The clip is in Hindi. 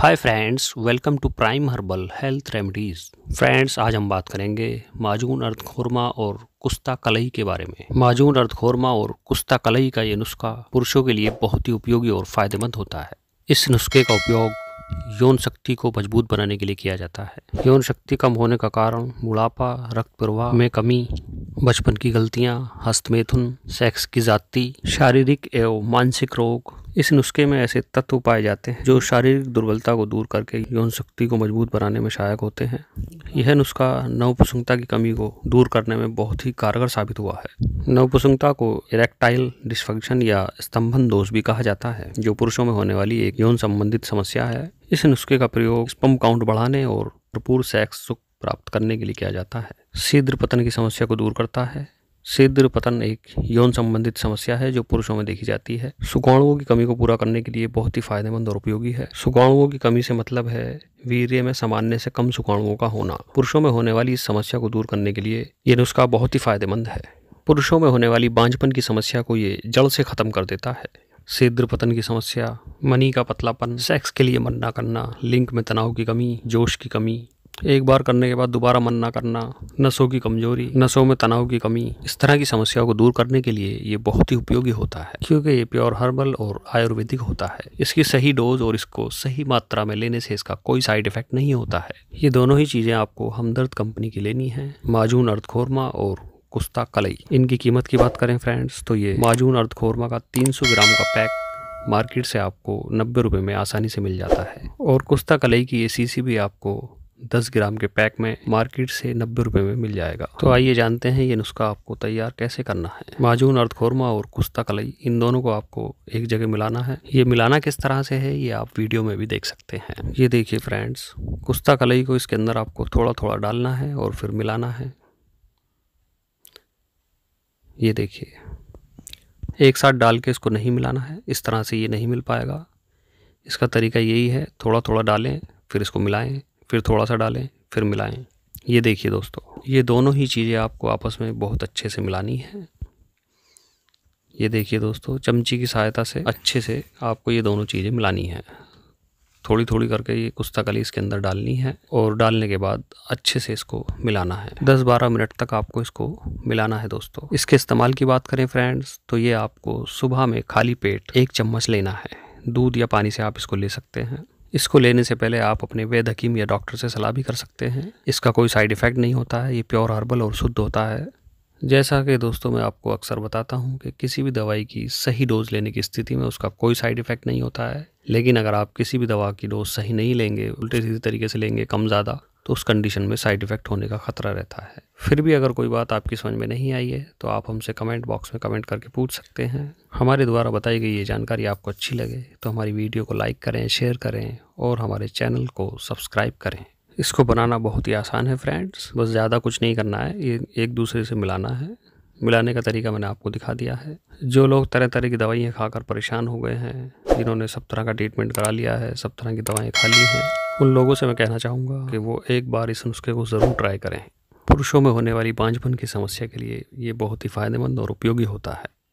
hi friends welcome to prime herbal health remedies friends आज हम बात करेंगे माजून अर्थ खोरमा और कुस्ता कलई के बारे में माजून अर्थ खोरमा और कुश्ता कलई का ये नुस्खा पुरुषों के लिए बहुत ही उपयोगी और फ़ायदेमंद होता है इस नुस्खे का उपयोग यौन शक्ति को मजबूत बनाने के लिए किया जाता है यौन शक्ति कम होने का कारण बुढ़ापा रक्त प्रवाह में कमी बचपन की गलतियाँ हस्तमेथुन सेक्स की जाति शारीरिक एवं मानसिक रोग इस नुस्खे में ऐसे तत्व पाए जाते हैं जो शारीरिक दुर्बलता को दूर करके यौन शक्ति को मजबूत बनाने में सहायक होते हैं यह नुस्खा नवप्रसंगता की कमी को दूर करने में बहुत ही कारगर साबित हुआ है नवप्रसंगता को इरेक्टाइल डिस्फंक्शन या स्तंभन दोष भी कहा जाता है जो पुरुषों में होने वाली एक यौन संबंधित समस्या है इस नुस्खे का प्रयोग स्पम्प काउंट बढ़ाने और भरपूर सेक्स सुख प्राप्त करने के लिए किया जाता है शीघ्र पतन की समस्या को दूर करता है शीघ्र पतन एक यौन संबंधित समस्या है जो पुरुषों में देखी जाती है सुगाणुओं की कमी को पूरा करने के लिए बहुत ही फायदेमंद और उपयोगी है सुगाणुओं की कमी से मतलब है वीर्य में सामान्य से कम सुगाणुओं का होना पुरुषों में होने वाली इस समस्या को दूर करने के लिए ये नुस्खा बहुत ही फायदेमंद है पुरुषों में होने वाली बांझपन की समस्या को ये जड़ से खत्म कर देता है शीघ्र पतन की समस्या मनी का पतलापन सेक्स के लिए मन ना करना लिंक में तनाव की कमी जोश की कमी एक बार करने के बाद दोबारा मन ना करना नसों की कमजोरी नसों में तनाव की कमी इस तरह की समस्याओं को दूर करने के लिए ये बहुत ही उपयोगी होता है क्योंकि ये प्योर हर्बल और आयुर्वेदिक होता है इसकी सही डोज और इसको सही मात्रा में लेने से इसका कोई साइड इफेक्ट नहीं होता है ये दोनों ही चीजें आपको हमदर्द कंपनी की लेनी है माजून अर्थखोरमा और कुश्ता कलई इनकी कीमत की बात करें फ्रेंड्स तो ये माजून अर्थखोरमा का तीन ग्राम का पैक मार्केट से आपको नब्बे रुपये में आसानी से मिल जाता है और कुश्ता कलई की ये सी भी आपको 10 ग्राम के पैक में मार्केट से नब्बे रुपये में मिल जाएगा तो आइए जानते हैं ये नुस्खा आपको तैयार कैसे करना है माजून अर्ध खोरमा और कुश्ता कलई इन दोनों को आपको एक जगह मिलाना है ये मिलाना किस तरह से है ये आप वीडियो में भी देख सकते हैं ये देखिए फ्रेंड्स कुश्ता कलई को इसके अंदर आपको थोड़ा थोड़ा डालना है और फिर मिलाना है ये देखिए एक साथ डाल के इसको नहीं मिलाना है इस तरह से ये नहीं मिल पाएगा इसका तरीका यही है थोड़ा थोड़ा डालें फिर इसको मिलाएं फिर थोड़ा सा डालें फिर मिलाएं ये देखिए दोस्तों ये दोनों ही चीज़ें आपको आपस में बहुत अच्छे से मिलानी है ये देखिए दोस्तों चमची की सहायता से अच्छे से आपको ये दोनों चीज़ें मिलानी है थोड़ी थोड़ी करके ये कुश्ता कली इसके अंदर डालनी है और डालने के बाद अच्छे से इसको मिलाना है 10-12 मिनट तक आपको इसको मिलाना है दोस्तों इसके इस्तेमाल की बात करें फ्रेंड्स तो ये आपको सुबह में खाली पेट एक चम्मच लेना है दूध या पानी से आप इसको ले सकते हैं इसको लेने से पहले आप अपने वैद हकीम या डॉक्टर से सलाह भी कर सकते हैं इसका कोई साइड इफ़ेक्ट नहीं होता है ये प्योर हर्बल और शुद्ध होता है जैसा कि दोस्तों मैं आपको अक्सर बताता हूँ कि किसी भी दवाई की सही डोज लेने की स्थिति में उसका कोई साइड इफ़ेक्ट नहीं होता है लेकिन अगर आप किसी भी दवा की डोज सही नहीं लेंगे उल्टे सीधे तरीके से लेंगे कम ज़्यादा तो उस कंडीशन में साइड इफ़ेक्ट होने का ख़तरा रहता है फिर भी अगर कोई बात आपकी समझ में नहीं आई है तो आप हमसे कमेंट बॉक्स में कमेंट करके पूछ सकते हैं हमारे द्वारा बताई गई ये जानकारी आपको अच्छी लगे तो हमारी वीडियो को लाइक करें शेयर करें और हमारे चैनल को सब्सक्राइब करें इसको बनाना बहुत ही आसान है फ्रेंड्स बस ज़्यादा कुछ नहीं करना है ये एक दूसरे से मिलाना है मिलाने का तरीका मैंने आपको दिखा दिया है जो लोग तरह तरह की दवाइयाँ खाकर परेशान हो गए हैं जिन्होंने सब तरह का ट्रीटमेंट करा लिया है सब तरह की दवाएँ खा ली हैं उन लोगों से मैं कहना चाहूँगा कि वो एक बार इस नुस्खे को ज़रूर ट्राई करें पुरुषों में होने वाली बांझपन की समस्या के लिए ये बहुत ही फ़ायदेमंद और उपयोगी होता है